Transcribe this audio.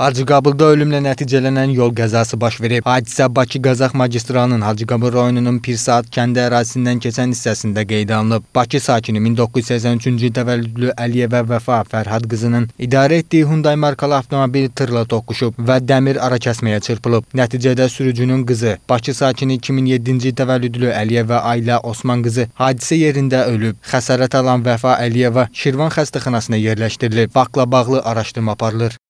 Hacıqabılda ölümlə nəticələnən yol qəzası baş verib. Hadisə Bakı-Qazax magistralının Hacıqabıl rayonunun Pirsaat kəndi ərazisindən keçən hissəsində qeydə alınıb. Bakı sakini 1983-cü təvəllüdlü Əliyevə Vəfa Fərhad qızının idarə etdiyi Hyundai markalı avtomobil tırla toqquşub və dəmir ara kəsməyə çırpılıb. Nəticədə sürücünün qızı, Bakı sakini 2007-ci təvəllüdlü Əliyevə Ayla Osman qızı hadisə yerində ölüb. Xəsarət alan Vəfa Əliyevə Şirvan xəstəxanasına yerləşdirilib. Faktla bağlı araşdırma aparılır.